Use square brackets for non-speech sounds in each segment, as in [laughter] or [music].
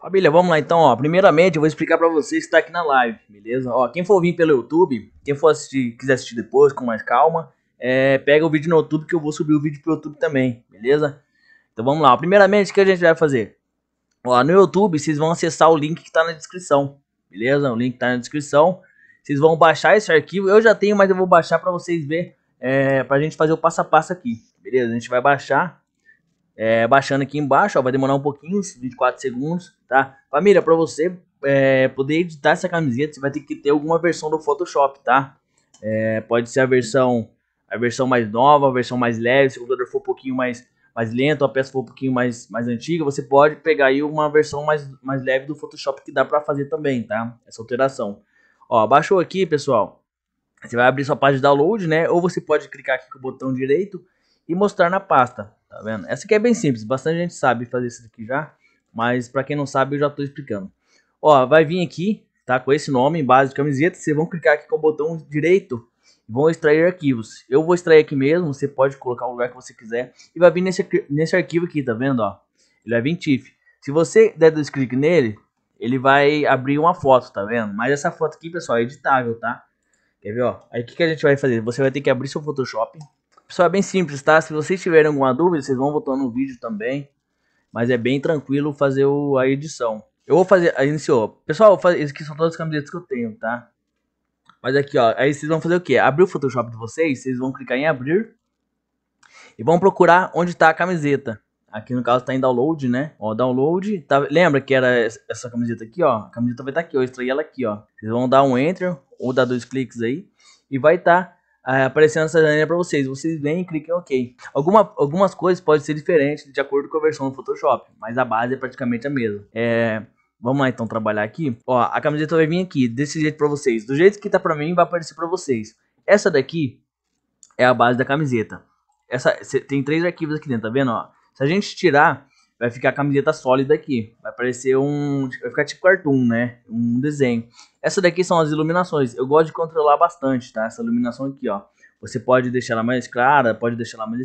Família, vamos lá então, ó. Primeiramente, eu vou explicar para vocês que tá aqui na live, beleza? Ó, quem for vir pelo YouTube, quem for assistir, quiser assistir depois com mais calma, é, pega o vídeo no YouTube que eu vou subir o vídeo pro YouTube também, beleza? Então vamos lá. Primeiramente, o que a gente vai fazer? Ó, no YouTube, vocês vão acessar o link que tá na descrição, beleza? O link tá na descrição. Vocês vão baixar esse arquivo. Eu já tenho, mas eu vou baixar para vocês ver, é, pra gente fazer o passo a passo aqui, beleza? A gente vai baixar é, baixando aqui embaixo, ó, vai demorar um pouquinho, 24 segundos, tá? Família, para você é, poder editar essa camiseta, você vai ter que ter alguma versão do Photoshop, tá? É, pode ser a versão a versão mais nova, a versão mais leve, se o computador for um pouquinho mais, mais lento, a peça for um pouquinho mais, mais antiga, você pode pegar aí uma versão mais, mais leve do Photoshop que dá para fazer também, tá? Essa alteração. Ó, baixou aqui, pessoal. Você vai abrir sua página de download, né? Ou você pode clicar aqui com o botão direito e mostrar na pasta. Tá vendo? Essa aqui é bem simples, bastante gente sabe fazer isso aqui já, mas para quem não sabe eu já estou explicando. Ó, vai vir aqui, tá? Com esse nome, base de camiseta, vocês vão clicar aqui com o botão direito e vão extrair arquivos. Eu vou extrair aqui mesmo, você pode colocar o lugar que você quiser e vai vir nesse, nesse arquivo aqui, tá vendo? Ó, ele vai vir TIFF. Se você der dois cliques nele, ele vai abrir uma foto, tá vendo? Mas essa foto aqui, pessoal, é editável, tá? Quer ver, ó? Aí o que, que a gente vai fazer? Você vai ter que abrir seu Photoshop, Pessoal, é bem simples, tá? Se vocês tiverem alguma dúvida, vocês vão voltando no vídeo também. Mas é bem tranquilo fazer o, a edição. Eu vou fazer, a iniciou. Pessoal, esses aqui são todas as camisetas que eu tenho, tá? Mas aqui, ó, aí vocês vão fazer o quê? Abrir o Photoshop de vocês, vocês vão clicar em abrir. E vão procurar onde está a camiseta. Aqui no caso está em download, né? Ó, download. Tá, lembra que era essa camiseta aqui, ó? A camiseta vai estar tá aqui, ó. Eu extraí ela aqui, ó. Vocês vão dar um enter ou dar dois cliques aí. E vai estar tá ah, aparecendo essa janela para vocês. Vocês vêm e cliquem em OK. Alguma, algumas coisas podem ser diferentes de acordo com a versão do Photoshop, mas a base é praticamente a mesma. É, vamos lá então trabalhar aqui. Ó, a camiseta vai vir aqui desse jeito para vocês. Do jeito que tá para mim vai aparecer para vocês. Essa daqui é a base da camiseta. Essa tem três arquivos aqui dentro, tá vendo? Ó, se a gente tirar vai ficar a camiseta sólida aqui. Vai parecer um. Vai ficar tipo cartoon, né? Um desenho. Essa daqui são as iluminações. Eu gosto de controlar bastante, tá? Essa iluminação aqui, ó. Você pode deixar ela mais clara, pode deixar ela mais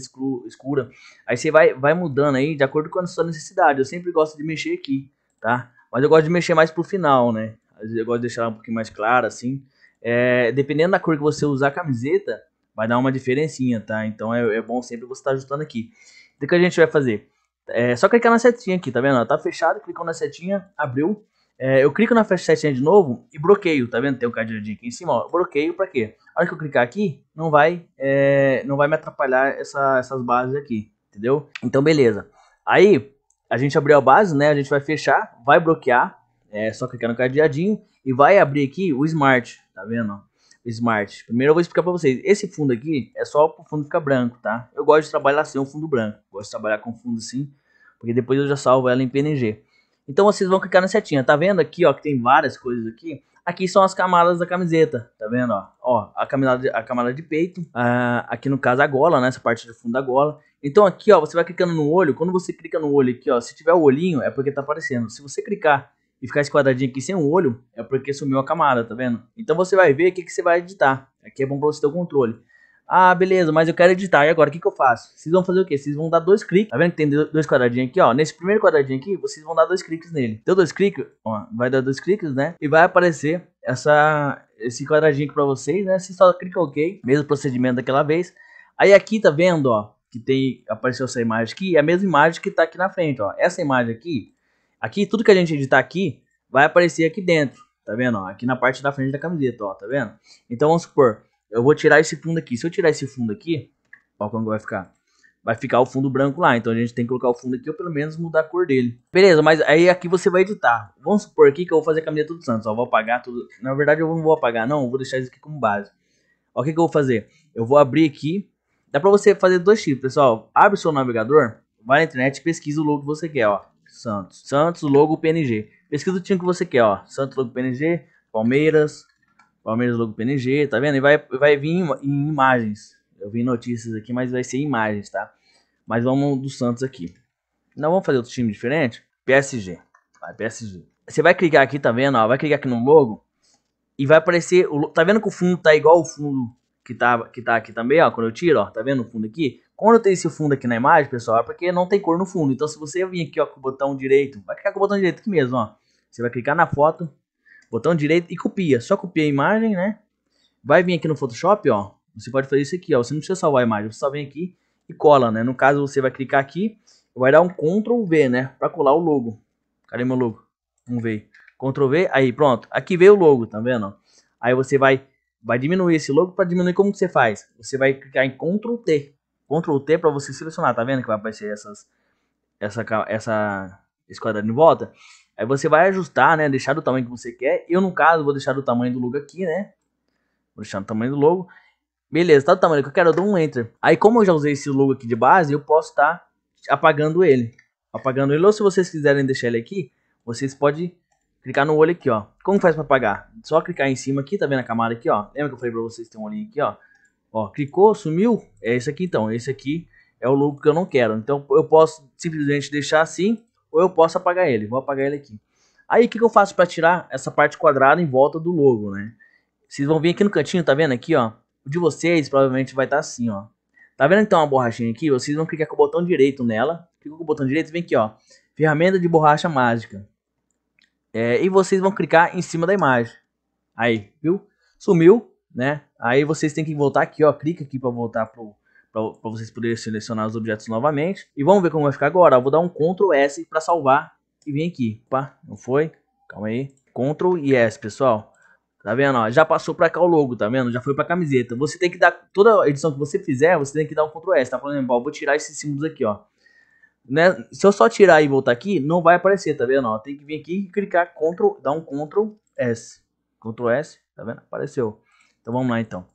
escura. Aí você vai, vai mudando aí de acordo com a sua necessidade. Eu sempre gosto de mexer aqui, tá? Mas eu gosto de mexer mais pro final, né? Eu gosto de deixar ela um pouquinho mais clara, assim. É, dependendo da cor que você usar a camiseta, vai dar uma diferencinha, tá? Então é, é bom sempre você estar tá ajustando aqui. Então, o que a gente vai fazer? É só clicar na setinha aqui, tá vendo? tá fechado, clicou na setinha, abriu. É, eu clico na setinha de novo e bloqueio, tá vendo? Tem um cadeadinho aqui em cima, ó. Bloqueio pra quê? A hora que eu clicar aqui, não vai, é, não vai me atrapalhar essa, essas bases aqui, entendeu? Então, beleza. Aí, a gente abriu a base, né? A gente vai fechar, vai bloquear. É só clicar no cadeadinho e vai abrir aqui o Smart, tá vendo? Smart. Primeiro eu vou explicar para vocês. Esse fundo aqui é só para o fundo ficar branco, tá? Eu gosto de trabalhar assim, um fundo branco. Gosto de trabalhar com fundo assim, porque depois eu já salvo ela em PNG. Então vocês vão clicar na setinha. Tá vendo aqui, ó, que tem várias coisas aqui? Aqui são as camadas da camiseta, tá vendo, ó? Ó, a camada de, a camada de peito, a, ah, aqui no caso a gola, né? Essa parte do fundo da gola. Então aqui, ó, você vai clicando no olho. Quando você clica no olho aqui, ó, se tiver o olhinho é porque tá aparecendo. Se você clicar e ficar esse quadradinho aqui sem um olho, é porque sumiu a camada, tá vendo? Então você vai ver o que, que você vai editar. Aqui é bom para você ter o controle. Ah, beleza, mas eu quero editar. E agora, o que, que eu faço? Vocês vão fazer o quê? Vocês vão dar dois cliques. Tá vendo que tem dois quadradinhos aqui, ó? Nesse primeiro quadradinho aqui, vocês vão dar dois cliques nele. Deu dois cliques? Ó, vai dar dois cliques, né? E vai aparecer essa, esse quadradinho aqui pra vocês, né? Vocês só clica OK. Mesmo procedimento daquela vez. Aí aqui, tá vendo, ó? Que tem, apareceu essa imagem aqui. É a mesma imagem que tá aqui na frente, ó. Essa imagem aqui Aqui, tudo que a gente editar aqui, vai aparecer aqui dentro, tá vendo? Ó, aqui na parte da frente da camiseta, ó, tá vendo? Então, vamos supor, eu vou tirar esse fundo aqui. Se eu tirar esse fundo aqui, ó como vai ficar. Vai ficar o fundo branco lá, então a gente tem que colocar o fundo aqui ou pelo menos mudar a cor dele. Beleza, mas aí aqui você vai editar. Vamos supor aqui que eu vou fazer a camiseta do Santos, ó, vou apagar tudo. Na verdade eu não vou apagar não, vou deixar isso aqui como base. Ó, o que, que eu vou fazer? Eu vou abrir aqui. Dá pra você fazer dois tipos, pessoal. Abre o seu navegador, vai na internet e pesquisa o logo que você quer, ó. Santos. Santos, logo PNG. Pesquisa o time que você quer, ó. Santos, logo PNG. Palmeiras. Palmeiras, logo PNG. Tá vendo? E vai, vai vir em, em imagens. Eu vi notícias aqui, mas vai ser imagens, tá? Mas vamos do Santos aqui. Não vamos fazer outro time diferente? PSG. Vai, PSG. Você vai clicar aqui, tá vendo? Ó, vai clicar aqui no logo. E vai aparecer. O, tá vendo que o fundo tá igual o fundo que tá, que tá aqui também, ó, quando eu tiro, ó, tá vendo o fundo aqui? Quando eu tenho esse fundo aqui na imagem, pessoal, é porque não tem cor no fundo. Então, se você vir aqui, ó, com o botão direito, vai clicar com o botão direito aqui mesmo, ó. Você vai clicar na foto, botão direito e copia. Só copia a imagem, né? Vai vir aqui no Photoshop, ó. Você pode fazer isso aqui, ó. Você não precisa salvar a imagem, você só vem aqui e cola, né? No caso, você vai clicar aqui, vai dar um Ctrl V, né? Pra colar o logo. Cadê meu logo? vamos ver Ctrl V, aí pronto. Aqui veio o logo, tá vendo? Aí você vai vai diminuir esse logo para diminuir como que você faz? Você vai clicar em Ctrl T. Ctrl T para você selecionar, tá vendo que vai aparecer essas essa essa esse quadrado em volta? Aí você vai ajustar, né, deixar do tamanho que você quer. Eu no caso vou deixar do tamanho do logo aqui, né? Vou deixar do tamanho do logo. Beleza, tá do tamanho que eu quero, eu dou um enter. Aí como eu já usei esse logo aqui de base, eu posso estar tá apagando ele. Apagando ele, ou se vocês quiserem deixar ele aqui, vocês podem clicar no olho aqui, ó. Como faz para apagar? Só clicar em cima aqui, tá vendo a camada aqui, ó? Lembra que eu falei para vocês tem um olhinho aqui, ó? Ó, clicou, sumiu? É esse aqui então, esse aqui é o logo que eu não quero. Então eu posso simplesmente deixar assim ou eu posso apagar ele. Vou apagar ele aqui. Aí o que, que eu faço para tirar essa parte quadrada em volta do logo, né? Vocês vão vir aqui no cantinho, tá vendo aqui, ó? O de vocês provavelmente vai estar tá assim, ó. Tá vendo então uma borrachinha aqui? Vocês vão clicar com o botão direito nela. Clica com o botão direito, vem aqui, ó. Ferramenta de borracha mágica. É, e vocês vão clicar em cima da imagem. Aí, viu? Sumiu, né? Aí vocês têm que voltar aqui, ó. Clica aqui para voltar pro para vocês poderem selecionar os objetos novamente. E vamos ver como vai ficar agora. Eu vou dar um Ctrl S para salvar e vir aqui. Opa, não foi? Calma aí. Ctrl e S, pessoal. Tá vendo? Ó, já passou para cá o logo, tá vendo? Já foi para camiseta. Você tem que dar toda edição que você fizer, você tem que dar um Ctrl S, tá? falando, ó, vou tirar esses símbolos aqui, ó. Né? Se eu só tirar e voltar aqui, não vai aparecer, tá vendo? Ó, tem que vir aqui e clicar Ctrl, dar um Ctrl S. Ctrl S, tá vendo? Apareceu. Então vamos lá então.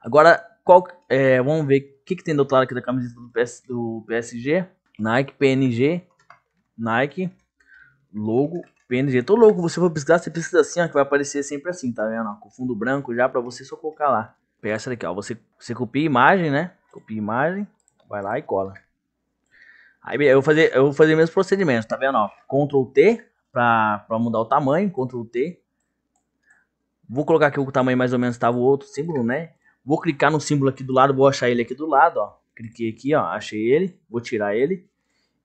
Agora, qual, é, vamos ver o que, que tem do outro lado aqui da camiseta do, PS, do PSG. Nike, PNG, Nike, logo, PNG. Tô louco, você for pesquisar, você precisa assim, ó, que vai aparecer sempre assim, tá vendo? Ó, com fundo branco já, pra você só colocar lá. peça essa daqui, ó, você, você copia a imagem, né? Copia a imagem, vai lá e cola. Aí eu vou fazer, eu vou fazer o mesmo procedimento, tá vendo? Ó, Ctrl T para mudar o tamanho, Ctrl T. Vou colocar aqui o tamanho mais ou menos estava o outro símbolo, né? Vou clicar no símbolo aqui do lado, vou achar ele aqui do lado, ó. Cliquei aqui, ó, achei ele, vou tirar ele.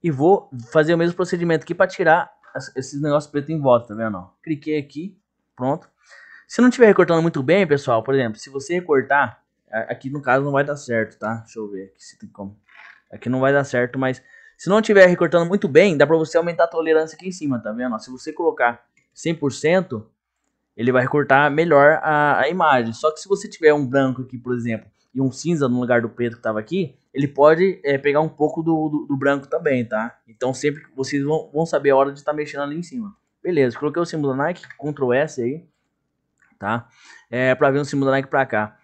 E vou fazer o mesmo procedimento aqui para tirar esses negócios preto em volta, tá vendo? Ó? Cliquei aqui, pronto. Se não estiver recortando muito bem, pessoal, por exemplo, se você recortar, aqui no caso não vai dar certo, tá? Deixa eu ver aqui se tem como. Aqui não vai dar certo, mas se não estiver recortando muito bem, dá para você aumentar a tolerância aqui em cima, tá vendo? Se você colocar 100%, ele vai recortar melhor a, a imagem. Só que se você tiver um branco aqui, por exemplo, e um cinza no lugar do preto que estava aqui, ele pode é, pegar um pouco do, do, do, branco também, tá? Então sempre vocês vão, vão saber a hora de estar tá mexendo ali em cima. Beleza, coloquei o símbolo da Nike, Ctrl S aí, tá? É, pra ver um símbolo da Nike pra cá.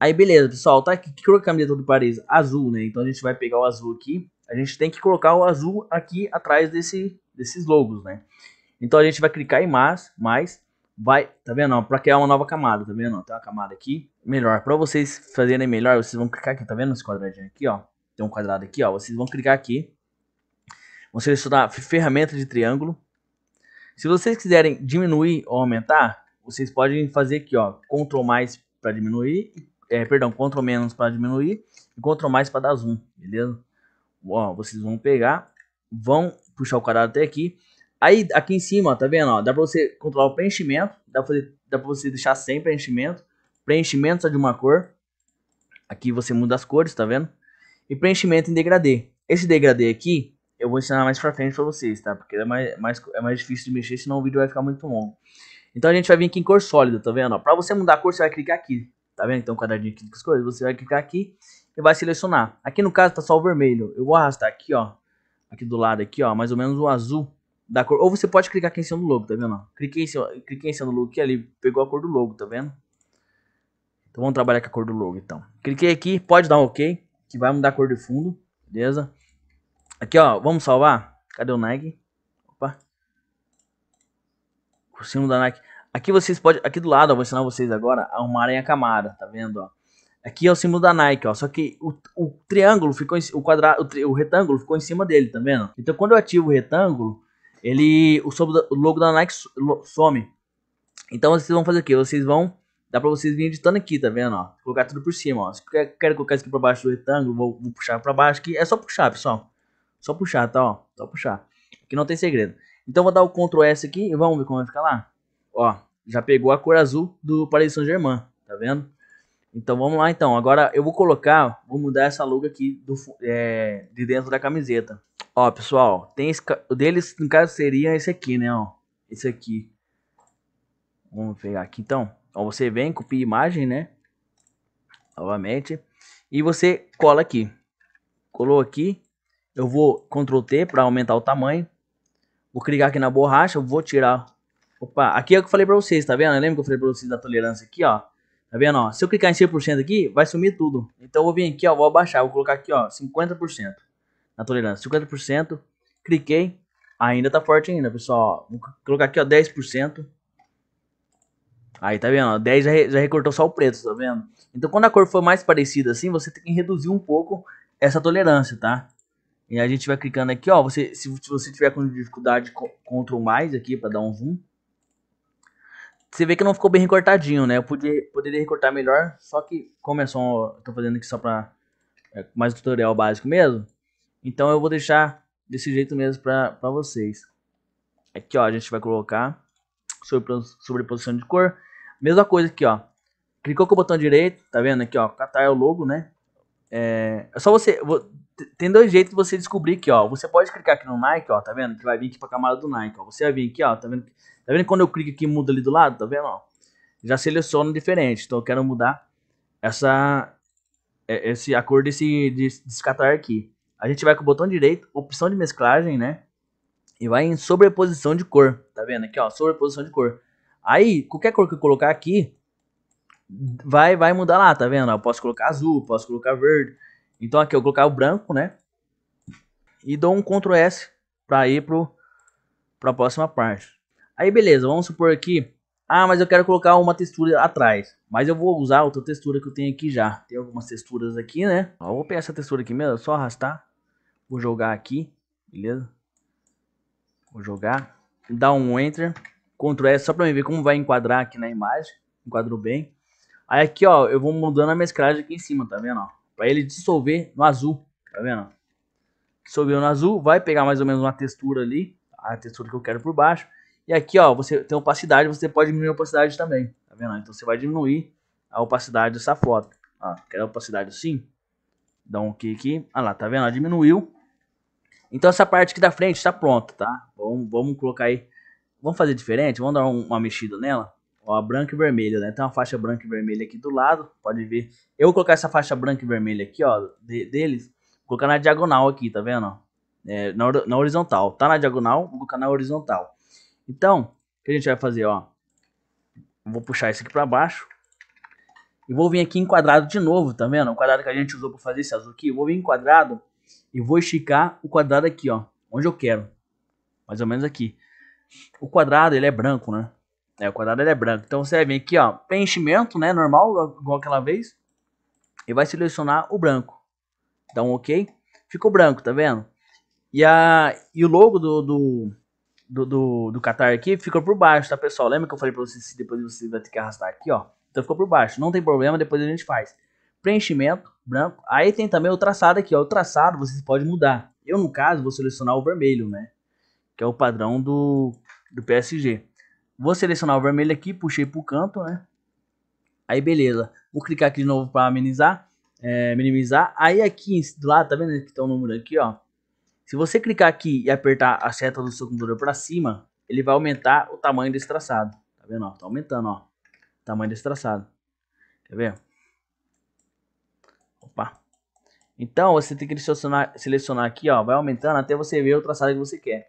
Aí beleza, pessoal, tá aqui, que cor a camiseta do Paris? Azul, né? Então a gente vai pegar o azul aqui a gente tem que colocar o azul aqui atrás desse, desses logos, né? Então a gente vai clicar em mais, mais, vai, tá vendo? Para criar uma nova camada, tá vendo? Tem uma camada aqui, melhor. Para vocês fazerem melhor, vocês vão clicar aqui, tá vendo esse quadradinho aqui, ó? Tem um quadrado aqui, ó. Vocês vão clicar aqui, vão selecionar ferramenta de triângulo. Se vocês quiserem diminuir ou aumentar, vocês podem fazer aqui, ó, Ctrl mais para diminuir, é, perdão, Ctrl menos para diminuir e Ctrl mais para dar zoom, beleza? Ó, vocês vão pegar, vão puxar o quadrado até aqui. Aí aqui em cima, ó, tá vendo? Ó, dá pra você controlar o preenchimento, dá pra, você, dá pra você deixar sem preenchimento. Preenchimento só de uma cor. Aqui você muda as cores, tá vendo? E preenchimento em degradê. Esse degradê aqui, eu vou ensinar mais pra frente pra vocês, tá? Porque é mais, mais, é mais difícil de mexer, senão o vídeo vai ficar muito longo. Então a gente vai vir aqui em cor sólida, tá vendo? Ó, pra você mudar a cor, você vai clicar aqui. Tá vendo? Então o quadradinho aqui das cores, você vai clicar aqui e vai selecionar. Aqui no caso tá só o vermelho. Eu vou arrastar aqui, ó. Aqui do lado, aqui, ó. Mais ou menos o azul da cor. Ou você pode clicar aqui em cima do logo, tá vendo? Cliquei em cima, cliquei em cima do logo aqui, ali pegou a cor do logo, tá vendo? Então vamos trabalhar com a cor do logo, então. Cliquei aqui, pode dar um OK, que vai mudar a cor de fundo, beleza? Aqui, ó, vamos salvar? Cadê o Nike? Opa. O símbolo da Nike. Aqui vocês podem, aqui do lado, ó, vou ensinar vocês agora a arrumarem a camada, tá vendo, ó? Aqui é o símbolo da Nike, ó. Só que o, o triângulo ficou em, o quadrado, o, retângulo ficou em cima dele, tá vendo? Então quando eu ativo o retângulo, ele o, o logo da Nike some. Então vocês vão fazer o que? Vocês vão dá pra vocês virem editando aqui, tá vendo? Ó? Colocar tudo por cima, ó. Se quer, quero colocar isso aqui para baixo do retângulo, vou, vou puxar pra baixo aqui. É só puxar, pessoal. Só puxar, tá? Ó. Só puxar. Aqui não tem segredo. Então vou dar o Ctrl S aqui e vamos ver como vai ficar lá. Ó, já pegou a cor azul do Paris Saint-Germain, tá vendo? Então vamos lá então. Agora eu vou colocar, vou mudar essa logo aqui do, é, de dentro da camiseta. Ó, pessoal, tem esse, o deles no caso seria esse aqui, né? Ó, esse aqui. Vamos pegar aqui então. Ó, você vem, copia imagem, né? Novamente. E você cola aqui. Colou aqui. Eu vou Ctrl T para aumentar o tamanho. Vou clicar aqui na borracha, vou tirar. Opa, aqui é o que eu falei para vocês, tá vendo? Lembra que eu falei para vocês da tolerância aqui, ó? Tá vendo, ó? Se eu clicar em 100% aqui, vai sumir tudo. Então eu vou vir aqui, ó, vou abaixar, vou colocar aqui, ó, 50% na tolerância. 50%, cliquei, ainda tá forte ainda, pessoal. Vou colocar aqui, ó, 10%. Aí, tá vendo? Ó, 10 já, já recortou só o preto, tá vendo? Então quando a cor for mais parecida assim, você tem que reduzir um pouco essa tolerância, tá? E a gente vai clicando aqui, ó, você, se, se você tiver com dificuldade, Ctrl mais aqui para dar um zoom. Você vê que não ficou bem recortadinho, né? Eu podia, poderia recortar melhor, só que começou. É eu tô fazendo aqui só pra. É, mais um tutorial básico mesmo. Então eu vou deixar desse jeito mesmo pra, pra vocês. Aqui, ó, a gente vai colocar sobreposição de cor. Mesma coisa aqui, ó. Clicou com o botão direito, tá vendo aqui, ó? Catar é o logo, né? É, é só você. Vou, tem dois jeitos de você descobrir aqui, ó. Você pode clicar aqui no Nike, ó, tá vendo? Que vai vir aqui pra camada do Nike, ó. Você vai vir aqui, ó, tá vendo? Tá vendo quando eu clico aqui muda ali do lado? Tá vendo? Ó, já seleciona diferente. Então eu quero mudar essa, é, esse, a cor desse, desse aqui. A gente vai com o botão direito, opção de mesclagem, né? E vai em sobreposição de cor. Tá vendo aqui, ó? Sobreposição de cor. Aí, qualquer cor que eu colocar aqui, vai, vai mudar lá, tá vendo? Eu posso colocar azul, posso colocar verde. Então aqui eu vou colocar o branco, né? E dou um Ctrl S para ir pro, pra próxima parte. Aí beleza, vamos supor aqui. Ah, mas eu quero colocar uma textura atrás. Mas eu vou usar outra textura que eu tenho aqui já. Tem algumas texturas aqui, né? Ó, eu vou pegar essa textura aqui mesmo, é só arrastar. Vou jogar aqui, beleza? Vou jogar. Dar um Enter. Ctrl S só pra mim ver como vai enquadrar aqui na imagem. Enquadrou bem. Aí aqui, ó, eu vou mudando a mesclagem aqui em cima, tá vendo? Ó? Pra ele dissolver no azul, tá vendo? Dissolveu no azul, vai pegar mais ou menos uma textura ali. A textura que eu quero por baixo e aqui, ó, você tem opacidade, você pode diminuir a opacidade também, tá vendo? Então você vai diminuir a opacidade dessa foto. Ó, quer a opacidade assim? Dá um clique aqui. Ah lá, tá vendo? diminuiu. Então essa parte aqui da frente está pronta, tá? Vamos, vamos colocar aí. Vamos fazer diferente? Vamos dar uma mexida nela? Ó, branca e vermelha, né? Tem uma faixa branca e vermelha aqui do lado, pode ver. Eu vou colocar essa faixa branca e vermelha aqui, ó, de, deles. Vou colocar na diagonal aqui, tá vendo? É, na, na horizontal. Tá na diagonal, vou colocar na horizontal. Então, o que a gente vai fazer, ó. Vou puxar isso aqui para baixo. E vou vir aqui em quadrado de novo, tá vendo? O quadrado que a gente usou para fazer esse azul aqui. Eu vou vir em quadrado e vou esticar o quadrado aqui, ó. Onde eu quero. Mais ou menos aqui. O quadrado, ele é branco, né? É, o quadrado ele é branco. Então você vai vir aqui, ó. Preenchimento, né? Normal, igual aquela vez. E vai selecionar o branco. Dá um ok. Ficou branco, tá vendo? E, a, e o logo do, do do, do, do Qatar aqui ficou por baixo, tá, pessoal? Lembra que eu falei pra vocês que depois você vai ter que arrastar aqui, ó? Então ficou por baixo. Não tem problema, depois a gente faz. Preenchimento, branco. Aí tem também o traçado aqui, ó. O traçado vocês podem mudar. Eu, no caso, vou selecionar o vermelho, né? Que é o padrão do, do PSG. Vou selecionar o vermelho aqui, puxei pro canto, né? Aí, beleza. Vou clicar aqui de novo para amenizar, é, minimizar. Aí aqui do lado, tá vendo que tem um número aqui, ó? Se você clicar aqui e apertar a seta do seu computador para cima, ele vai aumentar o tamanho desse traçado. Tá vendo? Ó, tá aumentando, ó. O tamanho desse traçado. Quer ver? Opa. Então, você tem que selecionar, selecionar aqui, ó. Vai aumentando até você ver o traçado que você quer.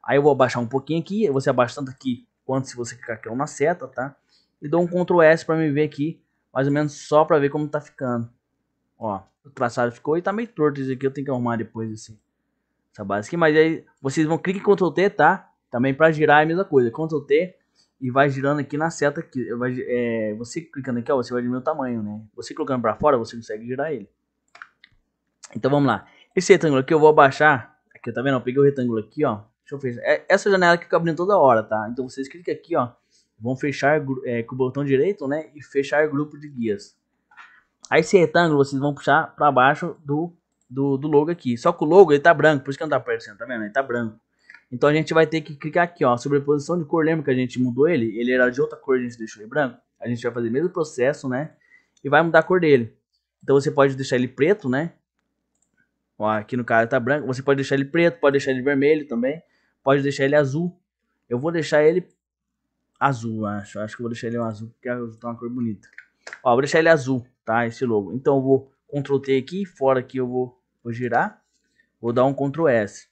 Aí eu vou abaixar um pouquinho aqui. Você abaixa tanto aqui quanto se você clicar aqui na seta, tá? E dou um Ctrl S para me ver aqui. Mais ou menos só para ver como tá ficando. Ó, o traçado ficou e tá meio torto isso aqui. Eu tenho que arrumar depois assim essa base aqui. Mas aí vocês vão clicar em Ctrl T, tá? Também para girar é a mesma coisa. Ctrl T e vai girando aqui na seta aqui. Vai, é, você clicando aqui, ó, você vai diminuir o tamanho, né? Você colocando para fora, você consegue girar ele. Então vamos lá. Esse retângulo aqui eu vou abaixar. Aqui, tá vendo? Eu peguei o retângulo aqui, ó. Deixa eu fechar. É, essa janela que fica abrindo toda hora, tá? Então vocês clicam aqui, ó. Vão fechar é, com o botão direito, né? E fechar grupo de guias. Aí esse retângulo vocês vão puxar para baixo do do, do logo aqui. Só que o logo ele tá branco, por isso que não tá aparecendo, tá vendo? Ele tá branco. Então a gente vai ter que clicar aqui, ó, sobreposição de cor. Lembra que a gente mudou ele? Ele era de outra cor, a gente deixou ele branco. A gente vai fazer o mesmo processo, né? E vai mudar a cor dele. Então você pode deixar ele preto, né? Ó, aqui no caso tá branco. Você pode deixar ele preto, pode deixar ele vermelho também. Pode deixar ele azul. Eu vou deixar ele azul, acho. Acho que vou deixar ele azul, porque azul é tá uma cor bonita. Ó, vou deixar ele azul, tá? Esse logo. Então eu vou Ctrl T aqui, fora aqui eu vou, vou girar. Vou dar um Ctrl S.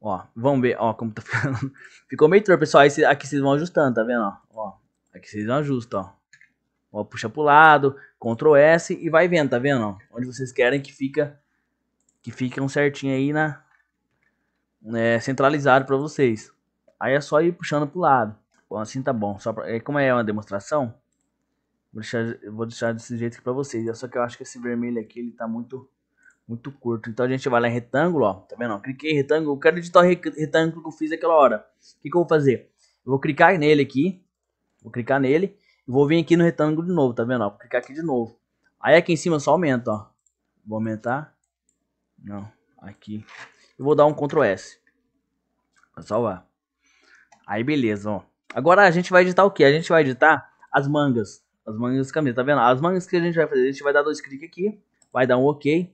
Ó, vamos ver, ó, como tá [laughs] ficando. Ficou meio torto, pessoal. Esse, aqui vocês vão ajustando, tá vendo? Ó, ó aqui vocês vão ajustando, ó. Ó, puxa pro lado, Ctrl S e vai vendo, tá vendo? Ó, onde vocês querem que fica, que fica um certinho aí na... né, centralizado para vocês. Aí é só ir puxando pro lado. Bom, assim tá bom. Só pra, é, como é uma demonstração, Vou deixar, vou deixar desse jeito aqui pra vocês. É só que eu acho que esse vermelho aqui, ele tá muito, muito curto. Então a gente vai lá em retângulo, ó. Tá vendo? cliquei em retângulo. Eu quero editar o retângulo que eu fiz aquela hora. O que, que eu vou fazer? Eu vou clicar nele aqui. Vou clicar nele. E vou vir aqui no retângulo de novo, tá vendo? Ó, vou clicar aqui de novo. Aí aqui em cima só aumenta, ó. Vou aumentar. Não, aqui. Eu vou dar um Ctrl S. Pra salvar. Aí beleza, ó. Agora a gente vai editar o que? A gente vai editar as mangas. As mangas camisa, tá vendo? As mangas que a gente vai fazer, a gente vai dar dois cliques aqui, vai dar um ok.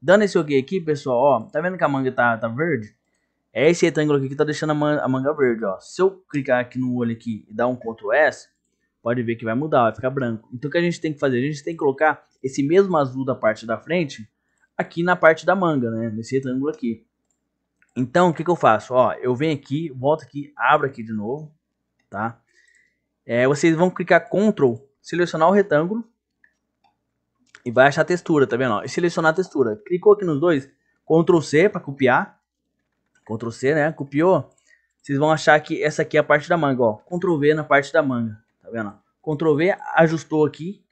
Dando esse ok aqui, pessoal, ó, tá vendo que a manga tá, tá verde? É esse retângulo aqui que tá deixando a manga, a manga verde, ó. Se eu clicar aqui no olho aqui e dar um Ctrl S, pode ver que vai mudar, vai ficar branco. Então o que a gente tem que fazer? A gente tem que colocar esse mesmo azul da parte da frente aqui na parte da manga, né? Nesse retângulo aqui. Então o que, que eu faço? Ó, eu venho aqui, volto aqui, abro aqui de novo, tá? É, vocês vão clicar Ctrl selecionar o retângulo e vai achar a textura, tá vendo? Ó? E selecionar a textura. Clicou aqui nos dois, Ctrl C para copiar. Ctrl C, né? Copiou. Vocês vão achar que essa aqui é a parte da manga, ó. Ctrl V na parte da manga, tá vendo? Ctrl V ajustou aqui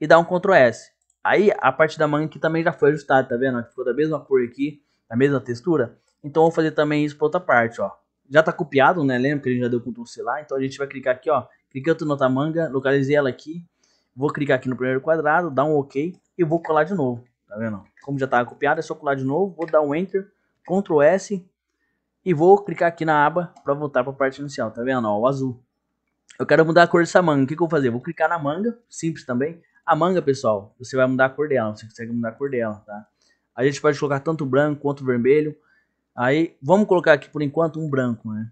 e dá um Ctrl S. Aí a parte da manga aqui também já foi ajustada, tá vendo? Ficou da mesma cor aqui, da mesma textura. Então vou fazer também isso para outra parte, ó. Já tá copiado, né? Lembra que a gente já deu Ctrl C lá? Então a gente vai clicar aqui, ó, Clicando no manga, localizei ela aqui. Vou clicar aqui no primeiro quadrado, dar um OK e vou colar de novo. Tá vendo? Como já estava copiado, é só colar de novo. Vou dar um Enter, Ctrl S e vou clicar aqui na aba para voltar para a parte inicial. Tá vendo? Ó, o azul. Eu quero mudar a cor dessa manga. O que, que eu vou fazer? Vou clicar na manga, simples também. A manga, pessoal, você vai mudar a cor dela. Você consegue mudar a cor dela, tá? A gente pode colocar tanto branco quanto vermelho. Aí, vamos colocar aqui por enquanto um branco, né?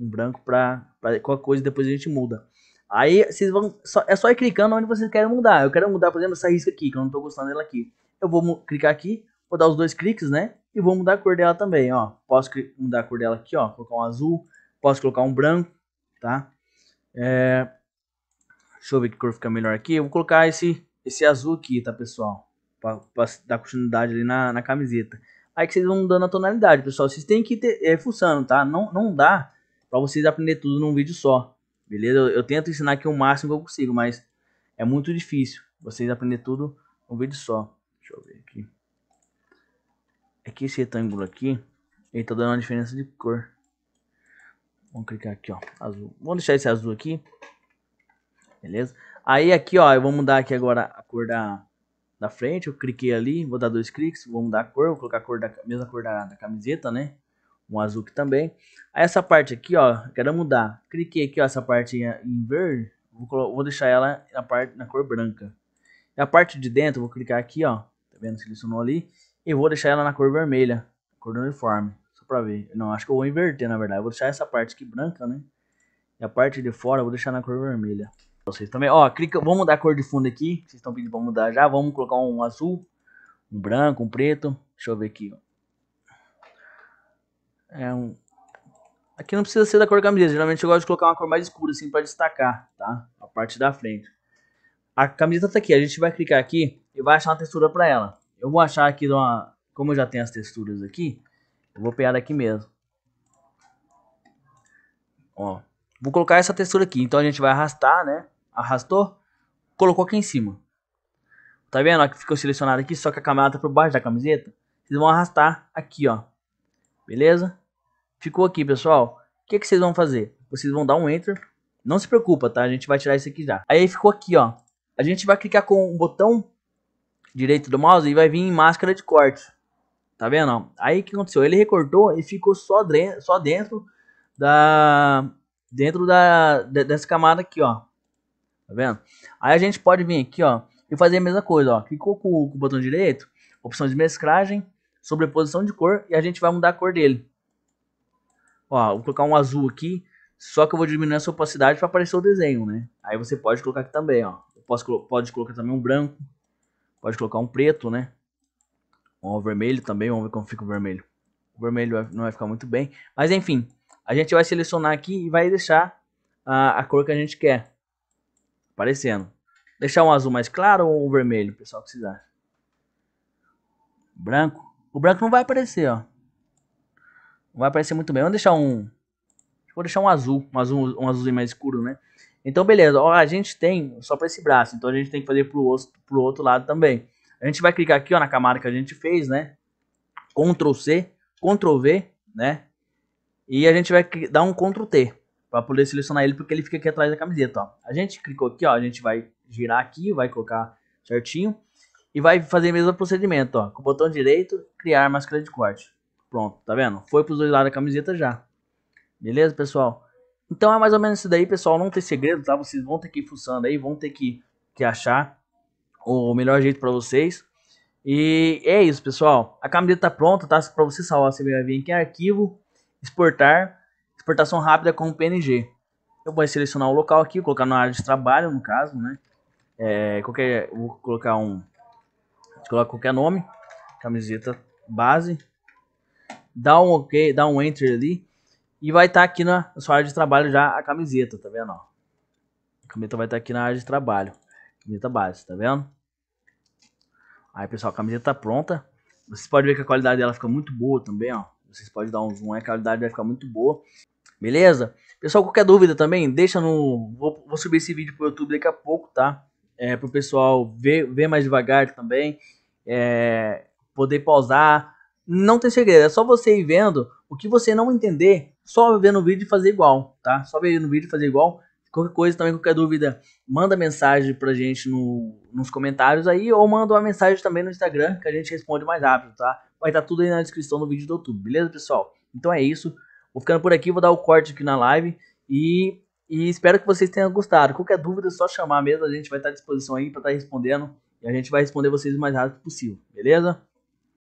Um branco para qualquer coisa depois a gente muda. Aí vocês vão. Só, é só ir clicando onde vocês querem mudar. Eu quero mudar, por exemplo, essa risca aqui, que eu não tô gostando dela aqui. Eu vou clicar aqui, vou dar os dois cliques, né? E vou mudar a cor dela também, ó. Posso mudar a cor dela aqui, ó. Colocar um azul, posso colocar um branco, tá? É... Deixa eu ver que cor fica melhor aqui. Eu vou colocar esse, esse azul aqui, tá, pessoal? Pra, pra dar continuidade ali na, na camiseta. Aí que vocês vão mudando a tonalidade, pessoal. Vocês têm que ter é, fuçando, tá? Não, não dá pra vocês aprender tudo num vídeo só. Beleza? Eu, eu, tento ensinar aqui o máximo que eu consigo, mas é muito difícil vocês aprender tudo um vídeo só. Deixa eu ver aqui. É que esse retângulo aqui, ele tá dando uma diferença de cor. Vamos clicar aqui, ó, azul. Vamos deixar esse azul aqui. Beleza? Aí aqui, ó, eu vou mudar aqui agora a cor da, da frente. Eu cliquei ali, vou dar dois cliques, vou mudar a cor, vou colocar a cor da mesma cor da, da camiseta, né? um azul aqui também. essa parte aqui, ó, quero mudar. Cliquei aqui, ó, essa parte em verde, vou, vou deixar ela na, parte, na cor branca. E a parte de dentro, vou clicar aqui, ó, tá vendo, selecionou ali, e vou deixar ela na cor vermelha, cor do uniforme, só pra ver. Não, acho que eu vou inverter, na verdade, vou deixar essa parte aqui branca, né, e a parte de fora vou deixar na cor vermelha. Vocês também, ó, clica, vamos mudar a cor de fundo aqui, vocês estão pedindo pra mudar já, vamos colocar um azul, um branco, um preto, deixa eu ver aqui, ó. É um... Aqui não precisa ser da cor da camiseta, geralmente eu gosto de colocar uma cor mais escura assim para destacar, tá? A parte da frente. A camiseta tá aqui, a gente vai clicar aqui e vai achar uma textura para ela. Eu vou achar aqui, uma... como eu já tenho as texturas aqui, eu vou pegar daqui mesmo. Ó, vou colocar essa textura aqui, então a gente vai arrastar, né? Arrastou, colocou aqui em cima. Tá vendo que ficou selecionado aqui, só que a camada tá por baixo da camiseta? Vocês vão arrastar aqui, ó. Beleza? Ficou aqui, pessoal. O que, que vocês vão fazer? Vocês vão dar um Enter. Não se preocupa, tá? A gente vai tirar isso aqui já. Aí ficou aqui, ó. A gente vai clicar com o botão direito do mouse e vai vir em máscara de corte. Tá vendo? Aí o que aconteceu? Ele recortou e ficou só, só dentro da... Dentro da, dessa camada aqui, ó. Tá vendo? Aí a gente pode vir aqui, ó. E fazer a mesma coisa, ó. Clicou com, com o botão direito. Opção de mesclagem. Sobreposição de cor. E a gente vai mudar a cor dele ó, vou colocar um azul aqui, só que eu vou diminuir a sua opacidade para aparecer o desenho, né? Aí você pode colocar aqui também, ó. Eu posso, pode colocar também um branco, pode colocar um preto, né? Ou um vermelho também, vamos ver como fica o vermelho. O vermelho não vai ficar muito bem, mas enfim, a gente vai selecionar aqui e vai deixar a, a cor que a gente quer aparecendo. Deixar um azul mais claro ou um vermelho, pessoal, o que vocês acham? Branco. O branco não vai aparecer, ó vai aparecer muito bem. Vamos deixar um... Vou deixar um azul, um azul, um azulzinho mais escuro, né? Então, beleza. Ó, a gente tem só para esse braço. Então, a gente tem que fazer pro, osso, pro outro lado também. A gente vai clicar aqui, ó, na camada que a gente fez, né? Ctrl C, Ctrl V, né? E a gente vai dar um Ctrl T para poder selecionar ele porque ele fica aqui atrás da camiseta, ó. A gente clicou aqui, ó. A gente vai girar aqui, vai colocar certinho. E vai fazer o mesmo procedimento, ó. Com o botão direito, criar máscara de corte. Pronto, tá vendo? Foi pros dois lados da camiseta já. Beleza, pessoal? Então é mais ou menos isso daí, pessoal. Não tem segredo, tá? Vocês vão ter que ir fuçando aí, vão ter que, que achar o melhor jeito para vocês. E é isso, pessoal. A camiseta tá pronta, tá? Para você salvar, você vai vir aqui em arquivo, exportar, exportação rápida como PNG. Eu vou selecionar o local aqui, colocar na área de trabalho, no caso, né? É, qualquer, vou colocar um, colocar qualquer nome, camiseta base dá um OK, dá um Enter ali e vai estar tá aqui na sua área de trabalho já a camiseta, tá vendo? A camiseta vai estar tá aqui na área de trabalho, camiseta base, tá vendo? Aí pessoal, a camiseta tá pronta. Vocês podem ver que a qualidade dela fica muito boa também, ó. Vocês podem dar um zoom, é a qualidade vai ficar muito boa. Beleza? Pessoal, qualquer dúvida também, deixa no... Vou, vou subir esse vídeo pro YouTube daqui a pouco, tá? É, pro pessoal ver, ver mais devagar também. É, poder pausar, não tem segredo, é só você ir vendo o que você não entender, só ver no vídeo e fazer igual, tá? Só ver no vídeo e fazer igual. Qualquer coisa também, qualquer dúvida, manda mensagem pra gente no, nos comentários aí ou manda uma mensagem também no Instagram que a gente responde mais rápido, tá? Vai estar tá tudo aí na descrição do vídeo do YouTube, beleza, pessoal? Então é isso. Vou ficando por aqui, vou dar o corte aqui na live e, e espero que vocês tenham gostado. Qualquer dúvida é só chamar mesmo, a gente vai estar tá à disposição aí para estar tá respondendo e a gente vai responder vocês o mais rápido possível, beleza?